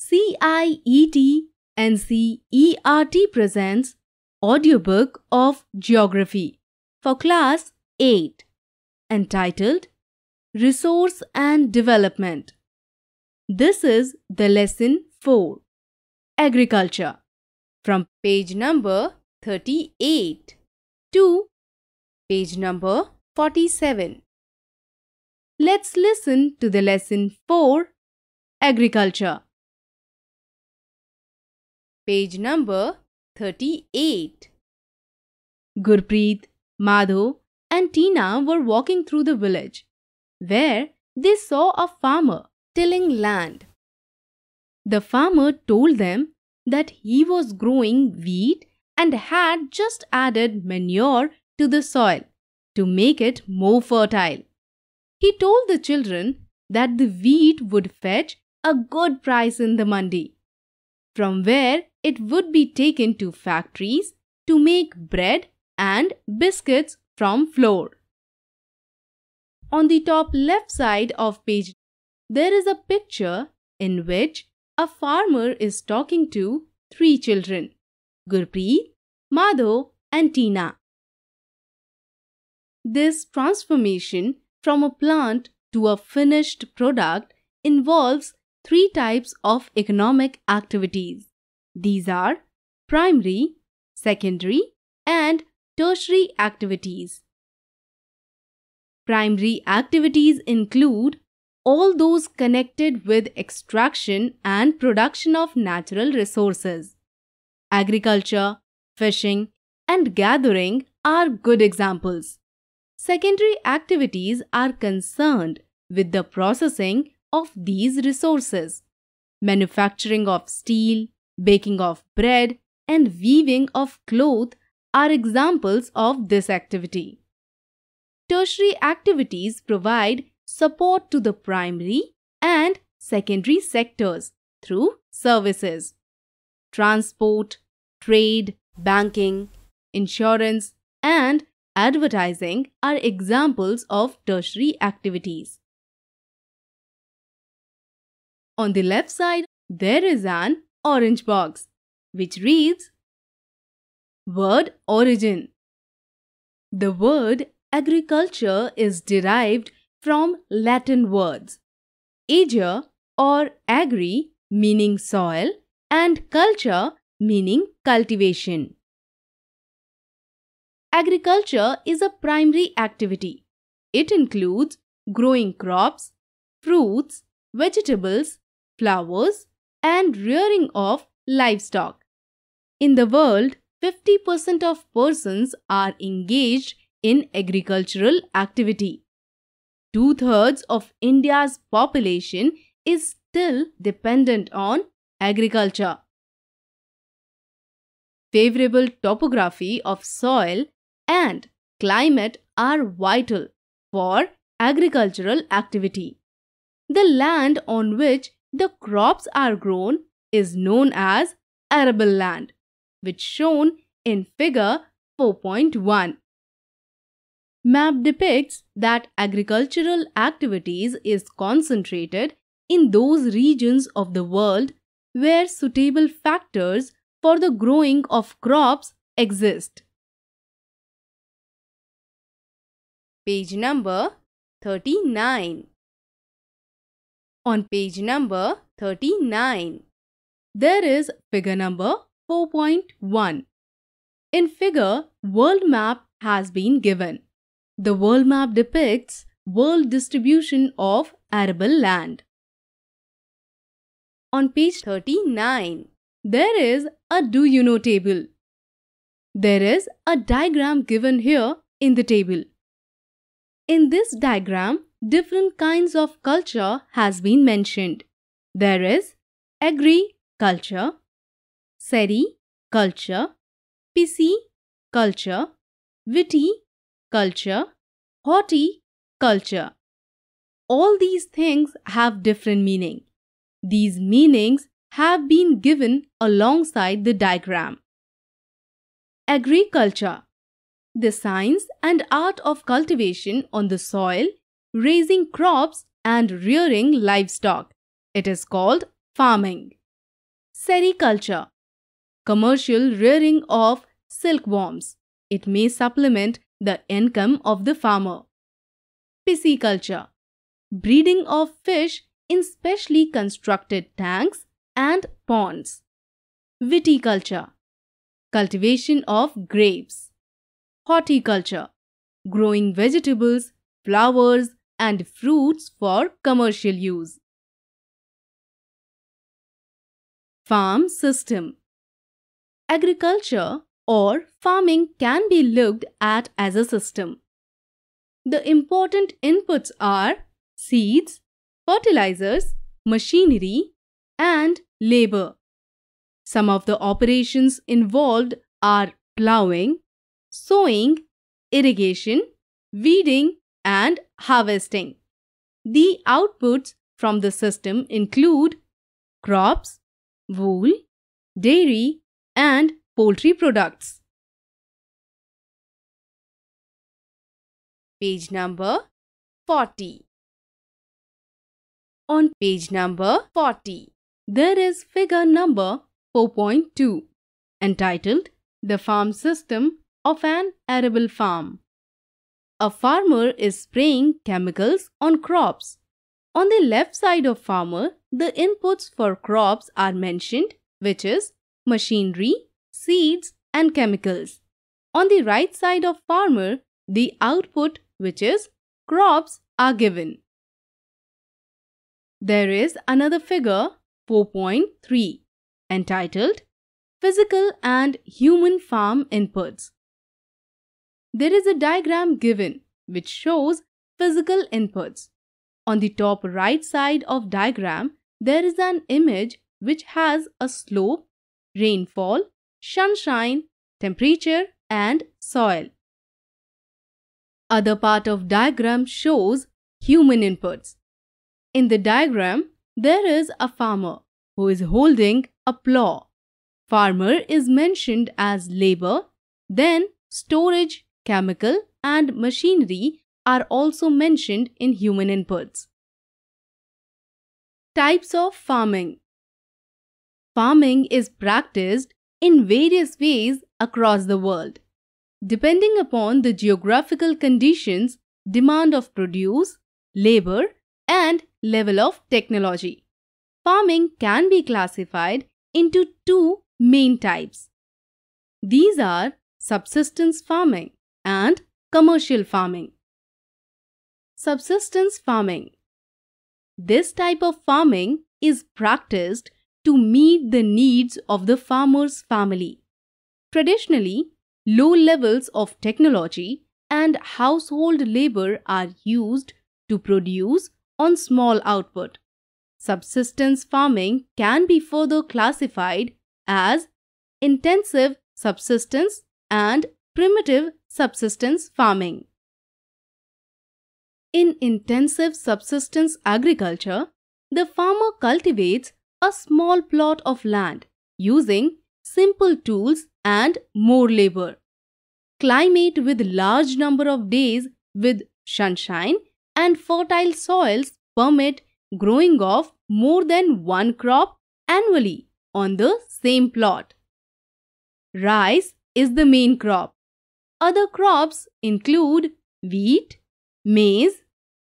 CIET and CERT presents audiobook of geography for class 8 entitled Resource and Development. This is the lesson 4 Agriculture from page number 38 to page number 47. Let's listen to the lesson 4 Agriculture page number 38. Gurpreet, Madhu, and Tina were walking through the village, where they saw a farmer tilling land. The farmer told them that he was growing wheat and had just added manure to the soil to make it more fertile. He told the children that the wheat would fetch a good price in the mandi, from where it would be taken to factories to make bread and biscuits from flour. On the top left side of page, there is a picture in which a farmer is talking to three children, Gurpreet, Madho and Tina. This transformation from a plant to a finished product involves three types of economic activities. These are primary, secondary and tertiary activities. Primary activities include all those connected with extraction and production of natural resources. Agriculture, fishing and gathering are good examples. Secondary activities are concerned with the processing of these resources. Manufacturing of steel, baking of bread, and weaving of cloth are examples of this activity. Tertiary activities provide support to the primary and secondary sectors through services. Transport, trade, banking, insurance, and advertising are examples of tertiary activities. On the left side, there is an orange box, which reads Word Origin The word agriculture is derived from Latin words ager or agri meaning soil and culture meaning cultivation. Agriculture is a primary activity. It includes growing crops, fruits, vegetables, flowers, and rearing of livestock. In the world, 50% of persons are engaged in agricultural activity. Two thirds of India's population is still dependent on agriculture. Favorable topography of soil and climate are vital for agricultural activity. The land on which the crops are grown is known as arable land, which shown in figure 4.1. Map depicts that agricultural activities is concentrated in those regions of the world where suitable factors for the growing of crops exist. Page number 39 on page number 39. There is figure number 4.1. In figure, world map has been given. The world map depicts world distribution of arable land. On page 39, there is a do you know table. There is a diagram given here in the table. In this diagram, different kinds of culture has been mentioned. There is agri culture, seri culture, pisi culture, witty culture, horti culture. All these things have different meaning. These meanings have been given alongside the diagram. Agriculture The science and art of cultivation on the soil raising crops, and rearing livestock. It is called farming. Sericulture Commercial rearing of silkworms. It may supplement the income of the farmer. Pisciculture Breeding of fish in specially constructed tanks and ponds. Viticulture Cultivation of grapes. Horticulture Growing vegetables, flowers, and fruits for commercial use. Farm system Agriculture or farming can be looked at as a system. The important inputs are seeds, fertilizers, machinery, and labor. Some of the operations involved are ploughing, sowing, irrigation, weeding, and harvesting. The outputs from the system include crops, wool, dairy, and poultry products. Page number 40. On page number 40, there is figure number 4.2 entitled The Farm System of an Arable Farm. A farmer is spraying chemicals on crops. On the left side of farmer, the inputs for crops are mentioned which is machinery, seeds and chemicals. On the right side of farmer, the output which is crops are given. There is another figure 4.3 entitled Physical and Human Farm Inputs. There is a diagram given which shows physical inputs. On the top right side of diagram, there is an image which has a slope, rainfall, sunshine, temperature and soil. Other part of diagram shows human inputs. In the diagram, there is a farmer who is holding a plow. Farmer is mentioned as labor, then storage chemical, and machinery are also mentioned in human inputs. Types of farming Farming is practiced in various ways across the world. Depending upon the geographical conditions, demand of produce, labor, and level of technology. Farming can be classified into two main types. These are subsistence farming and commercial farming. Subsistence farming. This type of farming is practiced to meet the needs of the farmer's family. Traditionally, low levels of technology and household labor are used to produce on small output. Subsistence farming can be further classified as intensive subsistence and primitive subsistence farming. In intensive subsistence agriculture, the farmer cultivates a small plot of land using simple tools and more labor. Climate with large number of days with sunshine and fertile soils permit growing of more than one crop annually on the same plot. Rice is the main crop other crops include wheat, maize,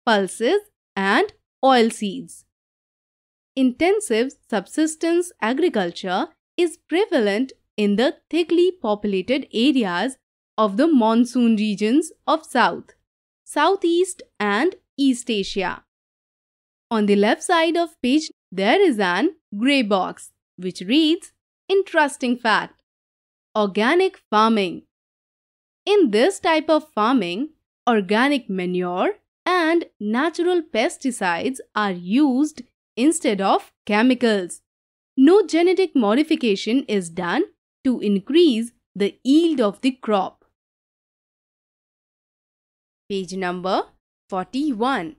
pulses, and oilseeds. Intensive subsistence agriculture is prevalent in the thickly populated areas of the monsoon regions of South, Southeast and East Asia. On the left side of page, there is an grey box which reads, Interesting fact, Organic farming in this type of farming, organic manure and natural pesticides are used instead of chemicals. No genetic modification is done to increase the yield of the crop. Page number 41.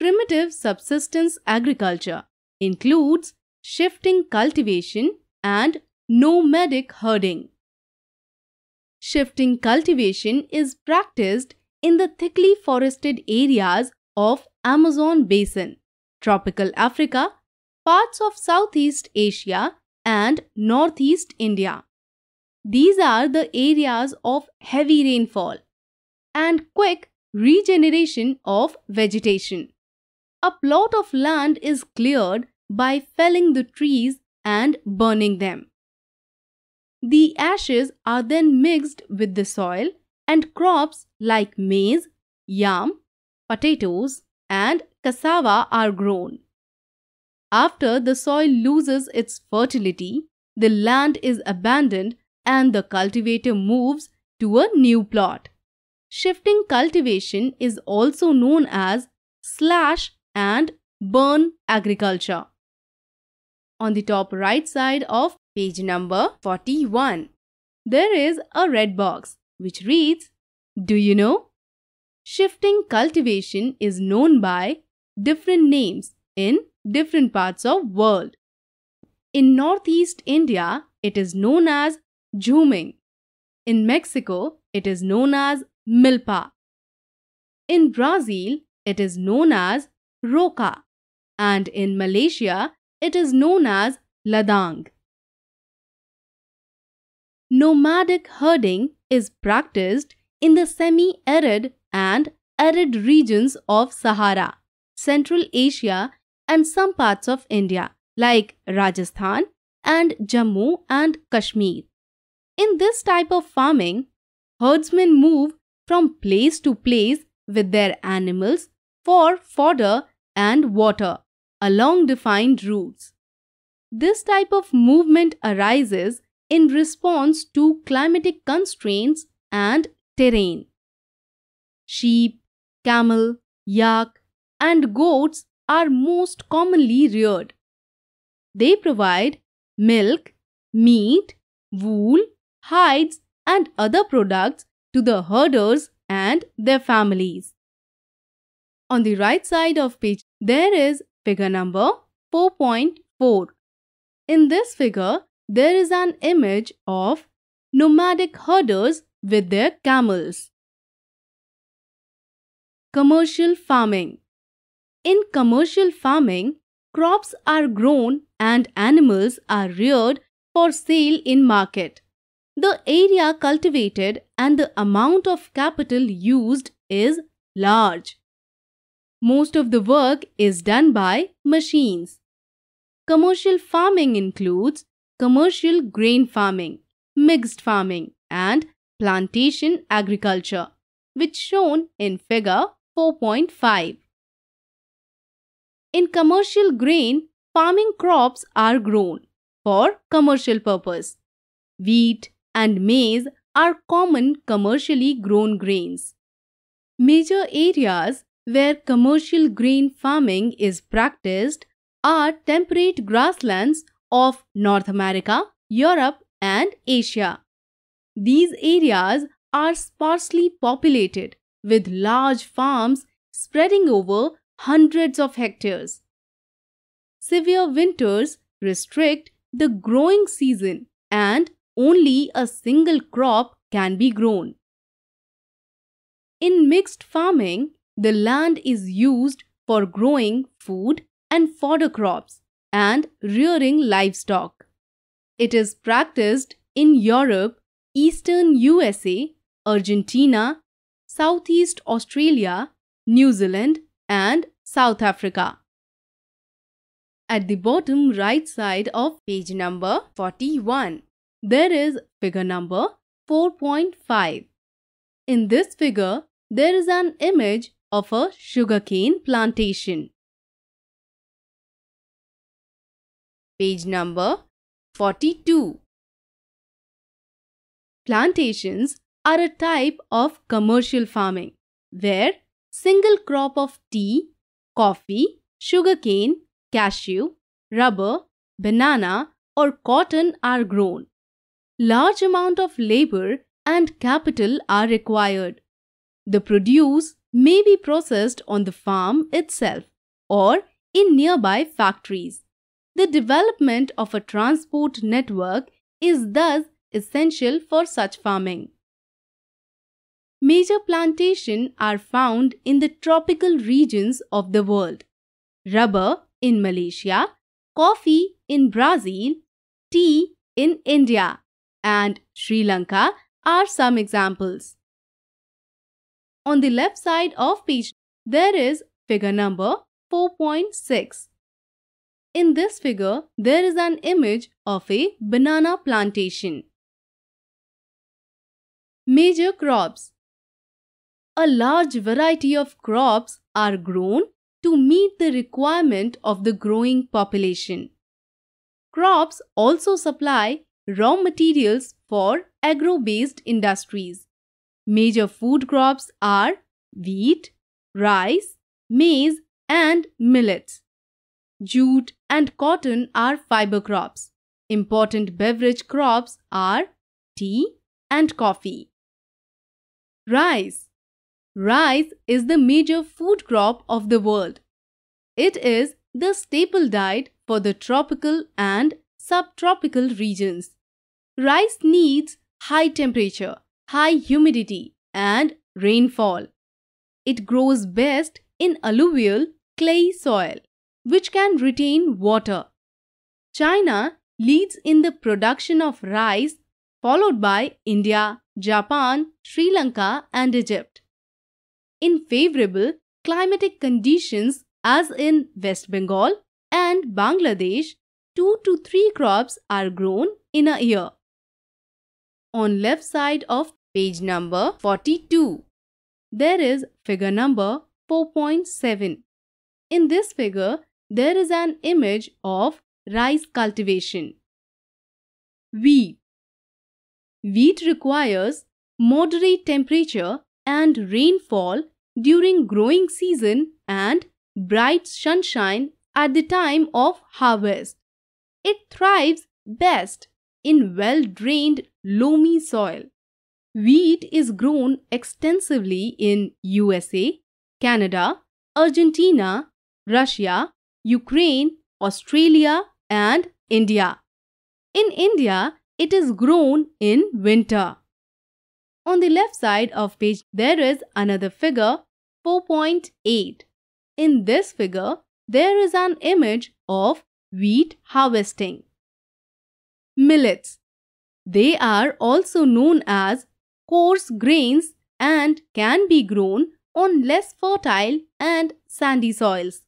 Primitive subsistence agriculture includes shifting cultivation and nomadic herding. Shifting cultivation is practiced in the thickly forested areas of Amazon basin, tropical Africa, parts of Southeast Asia and Northeast India. These are the areas of heavy rainfall and quick regeneration of vegetation. A plot of land is cleared by felling the trees and burning them. The ashes are then mixed with the soil and crops like maize, yam, potatoes, and cassava are grown. After the soil loses its fertility, the land is abandoned and the cultivator moves to a new plot. Shifting cultivation is also known as slash and burn agriculture. On the top right side of page number 41. There is a red box which reads, Do you know? Shifting cultivation is known by different names in different parts of world. In northeast India, it is known as jhuming. In Mexico, it is known as milpa. In Brazil, it is known as roca. And in Malaysia, it is known as ladang nomadic herding is practiced in the semi-arid and arid regions of Sahara, Central Asia and some parts of India like Rajasthan and Jammu and Kashmir. In this type of farming, herdsmen move from place to place with their animals for fodder and water along defined routes. This type of movement arises in response to climatic constraints and terrain. Sheep, camel, yak, and goats are most commonly reared. They provide milk, meat, wool, hides, and other products to the herders and their families. On the right side of page, there is figure number 4.4. In this figure, there is an image of nomadic herders with their camels. Commercial farming. In commercial farming, crops are grown and animals are reared for sale in market. The area cultivated and the amount of capital used is large. Most of the work is done by machines. Commercial farming includes commercial grain farming, mixed farming, and plantation agriculture, which shown in figure 4.5. In commercial grain, farming crops are grown for commercial purpose. Wheat and maize are common commercially grown grains. Major areas where commercial grain farming is practiced are temperate grasslands of North America, Europe, and Asia. These areas are sparsely populated with large farms spreading over hundreds of hectares. Severe winters restrict the growing season and only a single crop can be grown. In mixed farming, the land is used for growing food and fodder crops and rearing livestock. It is practiced in Europe, Eastern USA, Argentina, Southeast Australia, New Zealand, and South Africa. At the bottom right side of page number 41, there is figure number 4.5. In this figure, there is an image of a sugarcane plantation. page number 42. Plantations are a type of commercial farming where single crop of tea, coffee, sugarcane, cashew, rubber, banana or cotton are grown. Large amount of labor and capital are required. The produce may be processed on the farm itself or in nearby factories. The development of a transport network is thus essential for such farming. Major plantations are found in the tropical regions of the world. Rubber in Malaysia, coffee in Brazil, tea in India, and Sri Lanka are some examples. On the left side of page, there is figure number 4.6. In this figure, there is an image of a banana plantation. Major crops A large variety of crops are grown to meet the requirement of the growing population. Crops also supply raw materials for agro-based industries. Major food crops are wheat, rice, maize and millets jute, and cotton are fiber crops. Important beverage crops are tea and coffee. Rice. Rice is the major food crop of the world. It is the staple diet for the tropical and subtropical regions. Rice needs high temperature, high humidity, and rainfall. It grows best in alluvial clay soil which can retain water. China leads in the production of rice, followed by India, Japan, Sri Lanka, and Egypt. In favorable climatic conditions, as in West Bengal and Bangladesh, two to three crops are grown in a year. On left side of page number 42, there is figure number 4.7. In this figure, there is an image of rice cultivation. Wheat Wheat requires moderate temperature and rainfall during growing season and bright sunshine at the time of harvest. It thrives best in well drained loamy soil. Wheat is grown extensively in USA, Canada, Argentina, Russia, Ukraine, Australia, and India. In India, it is grown in winter. On the left side of page, there is another figure, 4.8. In this figure, there is an image of wheat harvesting. Millets. They are also known as coarse grains and can be grown on less fertile and sandy soils.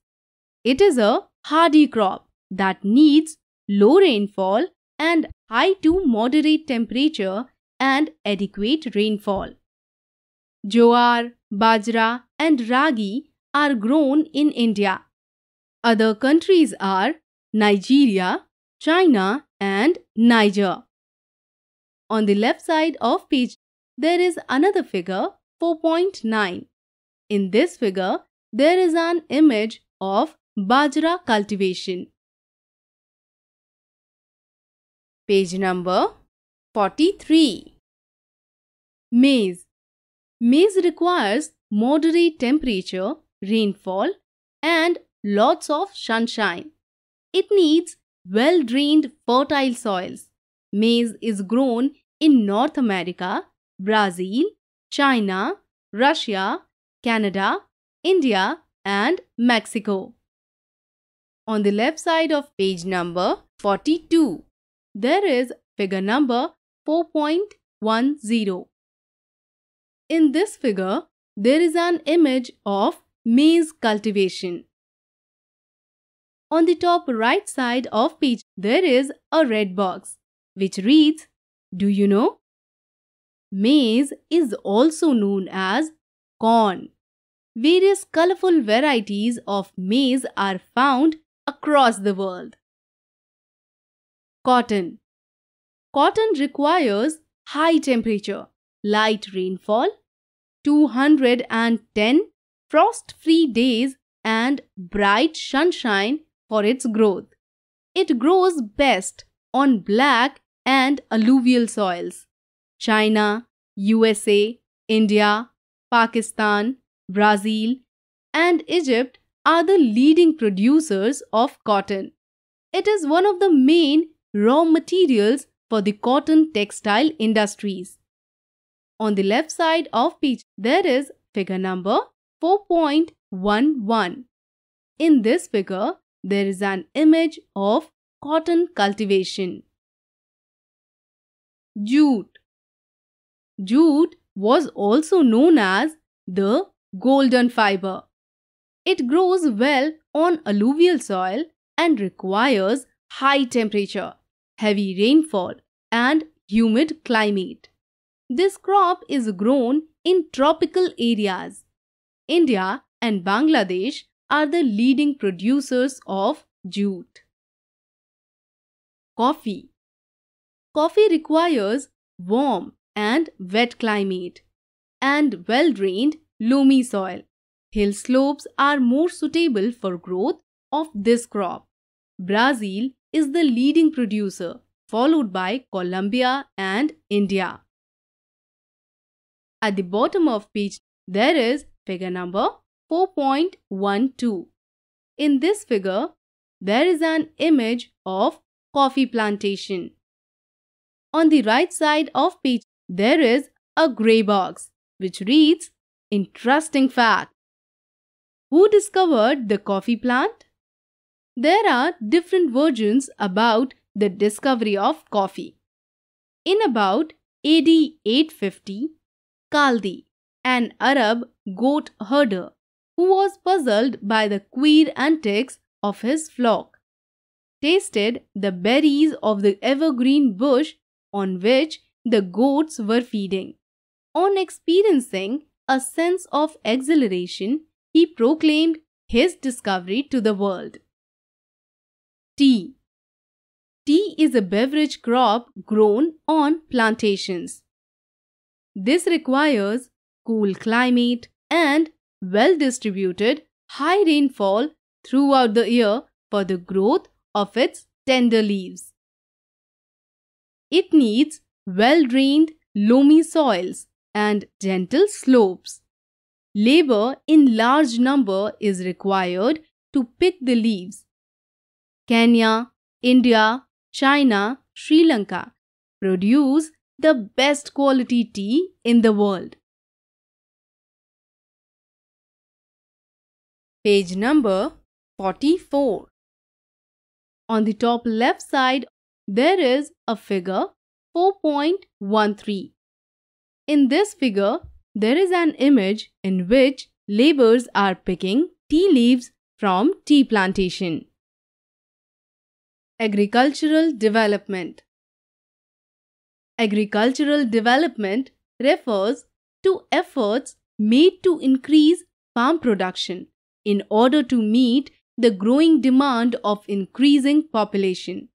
It is a hardy crop that needs low rainfall and high to moderate temperature and adequate rainfall. Jowar, bajra and ragi are grown in India. Other countries are Nigeria, China and Niger. On the left side of page there is another figure 4.9. In this figure there is an image of Bajra cultivation. Page number 43. Maize. Maize requires moderate temperature, rainfall, and lots of sunshine. It needs well drained, fertile soils. Maize is grown in North America, Brazil, China, Russia, Canada, India, and Mexico. On the left side of page number 42, there is figure number 4.10. In this figure, there is an image of maize cultivation. On the top right side of page, there is a red box which reads, Do you know? Maize is also known as corn. Various colorful varieties of maize are found across the world. Cotton Cotton requires high temperature, light rainfall, 210 frost free days, and bright sunshine for its growth. It grows best on black and alluvial soils. China, USA, India, Pakistan, Brazil, and Egypt are the leading producers of cotton. It is one of the main raw materials for the cotton textile industries. On the left side of page, there is figure number 4.11. In this figure, there is an image of cotton cultivation. Jute Jute was also known as the golden fiber. It grows well on alluvial soil and requires high temperature, heavy rainfall, and humid climate. This crop is grown in tropical areas. India and Bangladesh are the leading producers of jute. Coffee Coffee requires warm and wet climate and well-drained loamy soil. Hill slopes are more suitable for growth of this crop. Brazil is the leading producer, followed by Colombia and India. At the bottom of page, there is figure number 4.12. In this figure, there is an image of coffee plantation. On the right side of page, there is a grey box which reads Interesting Fact. Who discovered the coffee plant? There are different versions about the discovery of coffee. In about AD 850, Kaldi, an Arab goat herder, who was puzzled by the queer antics of his flock, tasted the berries of the evergreen bush on which the goats were feeding. On experiencing a sense of exhilaration, he proclaimed his discovery to the world. Tea Tea is a beverage crop grown on plantations. This requires cool climate and well distributed high rainfall throughout the year for the growth of its tender leaves. It needs well drained loamy soils and gentle slopes. Labor in large number is required to pick the leaves. Kenya, India, China, Sri Lanka produce the best quality tea in the world. Page number 44. On the top left side, there is a figure 4.13. In this figure, there is an image in which laborers are picking tea leaves from tea plantation. Agricultural development Agricultural development refers to efforts made to increase farm production in order to meet the growing demand of increasing population.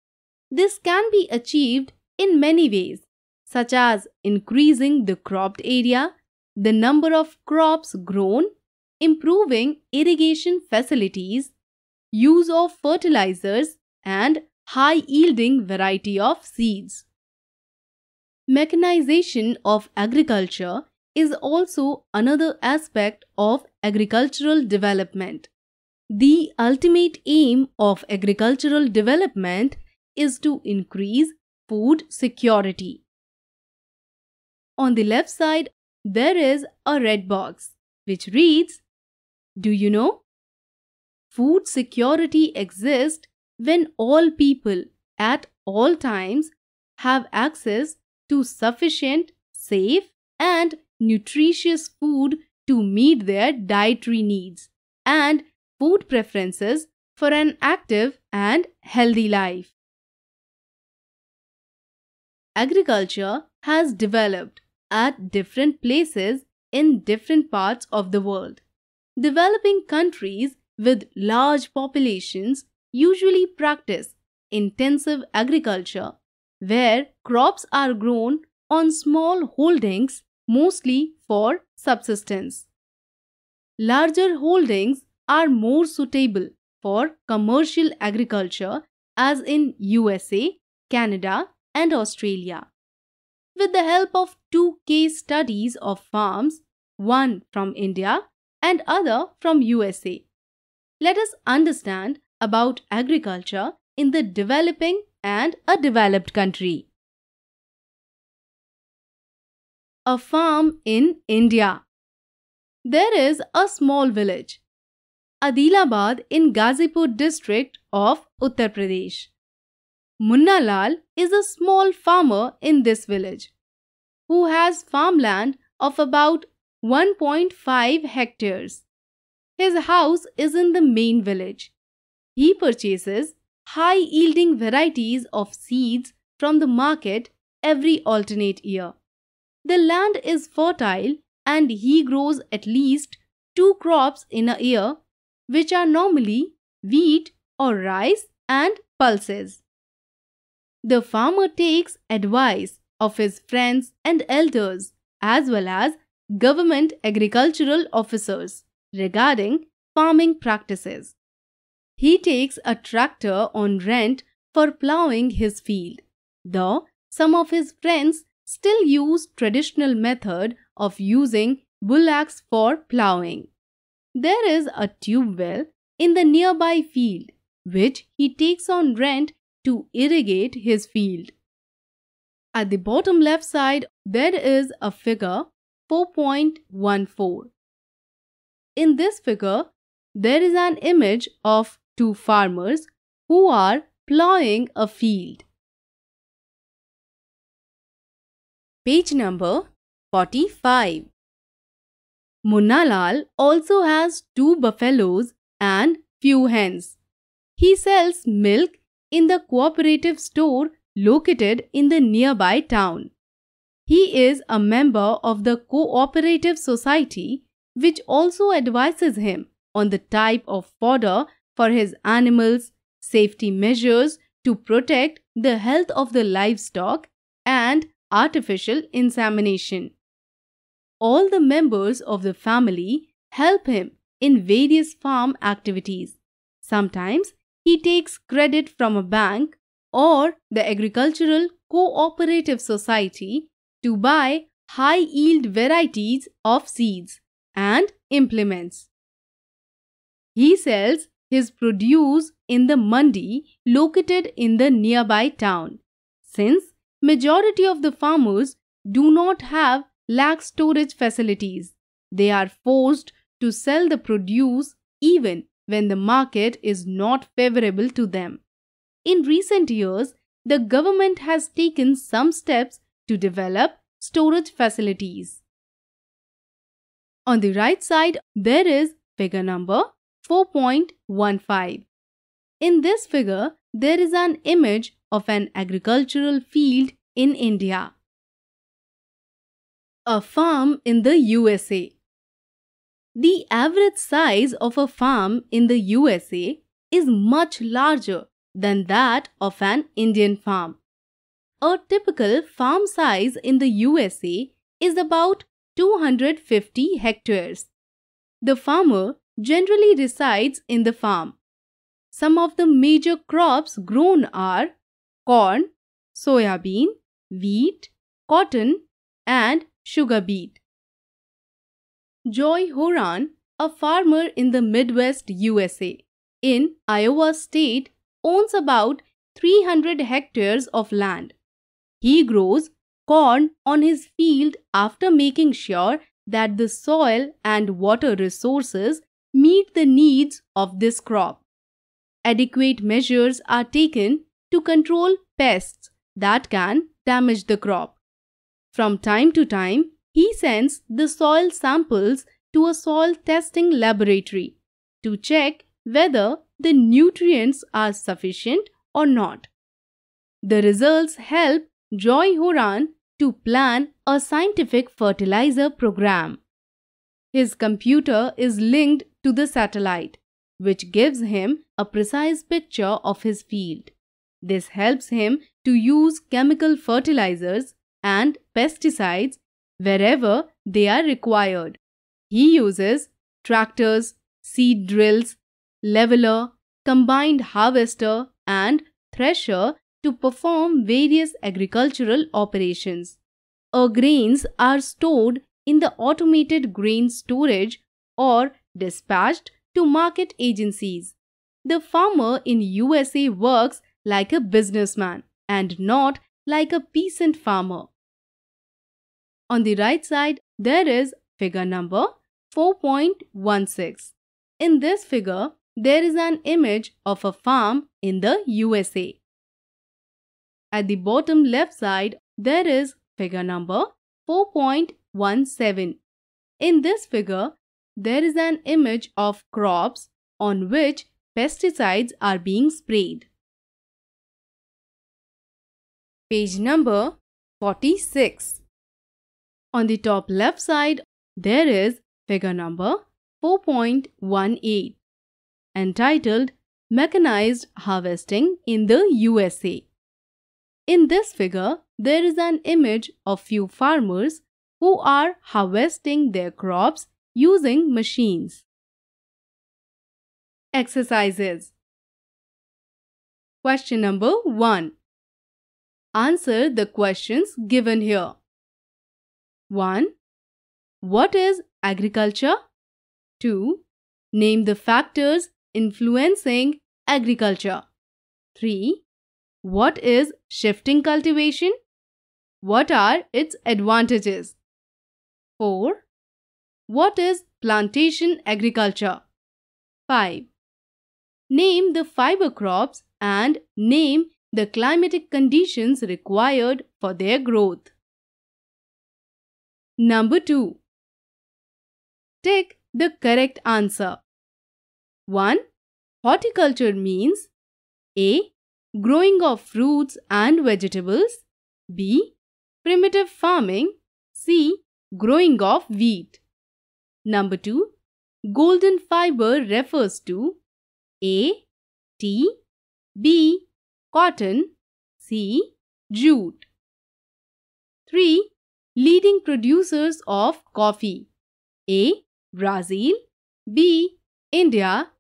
This can be achieved in many ways, such as increasing the cropped area the number of crops grown, improving irrigation facilities, use of fertilizers and high yielding variety of seeds. Mechanization of agriculture is also another aspect of agricultural development. The ultimate aim of agricultural development is to increase food security. On the left side there is a red box which reads Do you know? Food security exists when all people at all times have access to sufficient, safe, and nutritious food to meet their dietary needs and food preferences for an active and healthy life. Agriculture has developed at different places in different parts of the world. Developing countries with large populations usually practice intensive agriculture, where crops are grown on small holdings mostly for subsistence. Larger holdings are more suitable for commercial agriculture as in USA, Canada and Australia with the help of two case studies of farms, one from India and other from USA. Let us understand about agriculture in the developing and a developed country. A farm in India. There is a small village, Adilabad in ghazipur district of Uttar Pradesh. Munna Lal is a small farmer in this village who has farmland of about 1.5 hectares. His house is in the main village. He purchases high yielding varieties of seeds from the market every alternate year. The land is fertile and he grows at least two crops in a year, which are normally wheat or rice and pulses. The farmer takes advice of his friends and elders as well as government agricultural officers regarding farming practices. He takes a tractor on rent for ploughing his field, though some of his friends still use traditional method of using bullocks for ploughing. There is a tube well in the nearby field which he takes on rent to irrigate his field. At the bottom left side, there is a figure 4.14. In this figure, there is an image of two farmers who are plowing a field. Page number 45. Munalal also has two buffaloes and few hens. He sells milk in the cooperative store located in the nearby town. He is a member of the cooperative society which also advises him on the type of fodder for his animals, safety measures to protect the health of the livestock and artificial insemination. All the members of the family help him in various farm activities. Sometimes he takes credit from a bank or the Agricultural Cooperative Society to buy high yield varieties of seeds and implements. He sells his produce in the mandi located in the nearby town since majority of the farmers do not have lack storage facilities they are forced to sell the produce even when the market is not favorable to them. In recent years, the government has taken some steps to develop storage facilities. On the right side, there is figure number 4.15. In this figure, there is an image of an agricultural field in India. A farm in the USA. The average size of a farm in the USA is much larger than that of an Indian farm. A typical farm size in the USA is about 250 hectares. The farmer generally resides in the farm. Some of the major crops grown are corn, soya bean, wheat, cotton, and sugar beet. Joy Horan, a farmer in the Midwest USA, in Iowa State, owns about 300 hectares of land. He grows corn on his field after making sure that the soil and water resources meet the needs of this crop. Adequate measures are taken to control pests that can damage the crop. From time to time, he sends the soil samples to a soil testing laboratory to check whether the nutrients are sufficient or not. The results help Joy Horan to plan a scientific fertilizer program. His computer is linked to the satellite, which gives him a precise picture of his field. This helps him to use chemical fertilizers and pesticides wherever they are required. He uses tractors, seed drills, leveler, combined harvester, and thresher to perform various agricultural operations. Our grains are stored in the automated grain storage or dispatched to market agencies. The farmer in USA works like a businessman and not like a peasant farmer. On the right side, there is figure number 4.16. In this figure, there is an image of a farm in the USA. At the bottom left side, there is figure number 4.17. In this figure, there is an image of crops on which pesticides are being sprayed. Page number 46 on the top left side, there is figure number 4.18 entitled Mechanized Harvesting in the USA. In this figure, there is an image of few farmers who are harvesting their crops using machines. Exercises Question number 1 Answer the questions given here. 1. What is agriculture? 2. Name the factors influencing agriculture. 3. What is shifting cultivation? What are its advantages? 4. What is plantation agriculture? 5. Name the fiber crops and name the climatic conditions required for their growth. Number 2. Tick the correct answer. 1. Horticulture means A. Growing of fruits and vegetables. B. Primitive farming. C. Growing of wheat. Number 2. Golden fiber refers to A. Tea. B. Cotton. C. Jute. 3 leading producers of coffee? A. Brazil B. India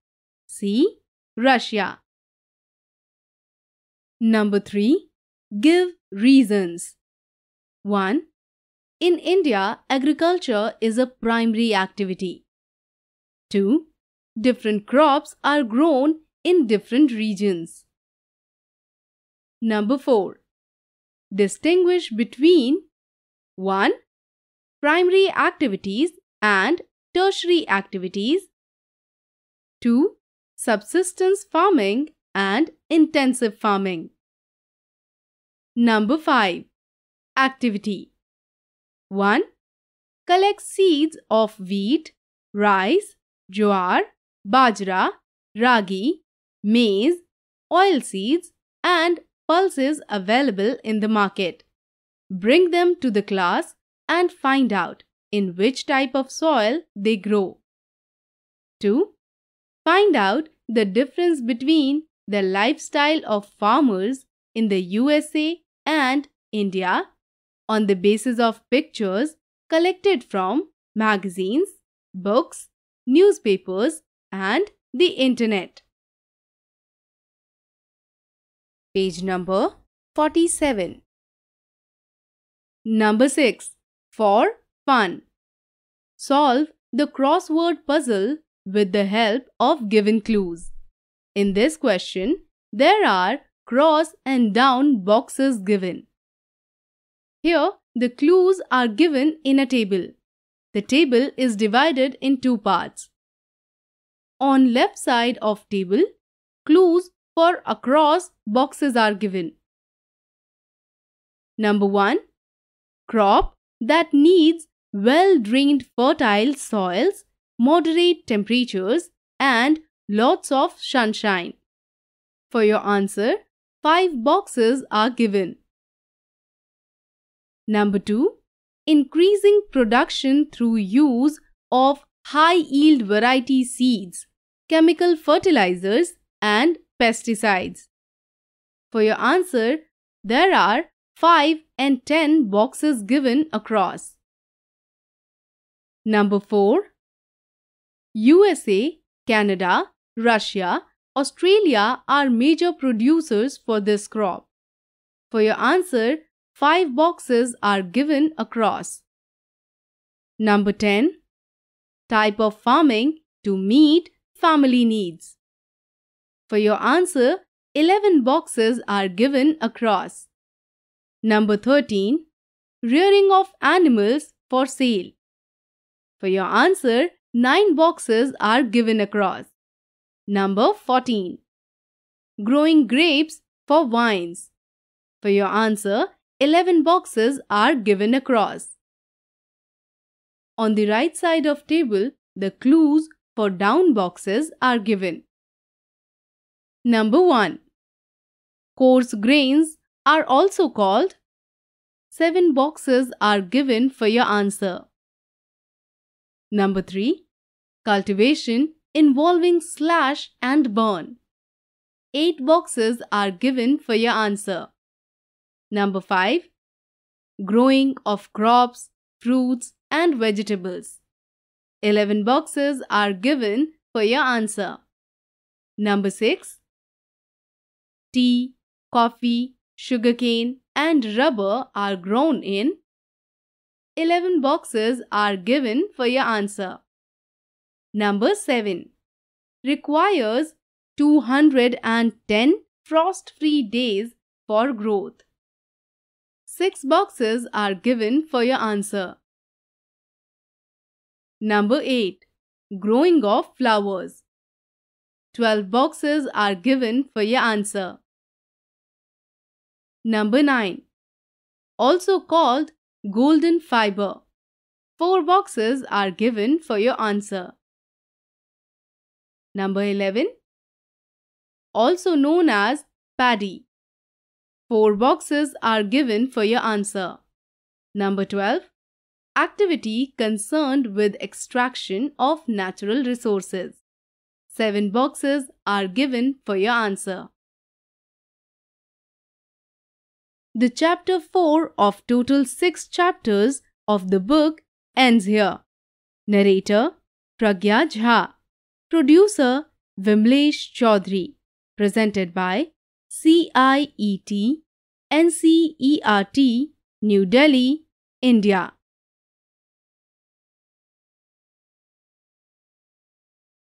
C. Russia Number 3. Give reasons. 1. In India, agriculture is a primary activity. 2. Different crops are grown in different regions. Number 4. Distinguish between 1. Primary activities and tertiary activities. 2. Subsistence farming and intensive farming. Number 5. Activity 1. Collect seeds of wheat, rice, jowar, bajra, ragi, maize, oilseeds, and pulses available in the market. Bring them to the class and find out in which type of soil they grow. 2. Find out the difference between the lifestyle of farmers in the USA and India on the basis of pictures collected from magazines, books, newspapers, and the internet. Page number 47. Number 6. For fun. Solve the crossword puzzle with the help of given clues. In this question, there are cross and down boxes given. Here, the clues are given in a table. The table is divided in two parts. On left side of table, clues for across boxes are given. Number 1 crop that needs well-drained fertile soils, moderate temperatures, and lots of sunshine. For your answer, 5 boxes are given. Number 2. Increasing production through use of high-yield variety seeds, chemical fertilizers, and pesticides. For your answer, there are 5 and 10 boxes given across. Number 4. USA, Canada, Russia, Australia are major producers for this crop. For your answer, 5 boxes are given across. Number 10. Type of farming to meet family needs. For your answer, 11 boxes are given across. Number 13. Rearing of animals for sale. For your answer, 9 boxes are given across. Number 14. Growing grapes for wines. For your answer, 11 boxes are given across. On the right side of table, the clues for down boxes are given. Number 1. Coarse grains are also called. Seven boxes are given for your answer. Number 3. Cultivation involving slash and burn. Eight boxes are given for your answer. Number 5. Growing of crops, fruits and vegetables. 11 boxes are given for your answer. Number 6. Tea, coffee, sugarcane, and rubber are grown in? 11 boxes are given for your answer. Number 7. Requires 210 frost-free days for growth. 6 boxes are given for your answer. Number 8. Growing of flowers. 12 boxes are given for your answer. Number 9. Also called golden fiber. Four boxes are given for your answer. Number 11. Also known as paddy. Four boxes are given for your answer. Number 12. Activity concerned with extraction of natural resources. Seven boxes are given for your answer. The chapter 4 of total 6 chapters of the book ends here. Narrator Pragya Jha. Producer Vimlesh Chaudhary. Presented by CIET NCERT New Delhi, India.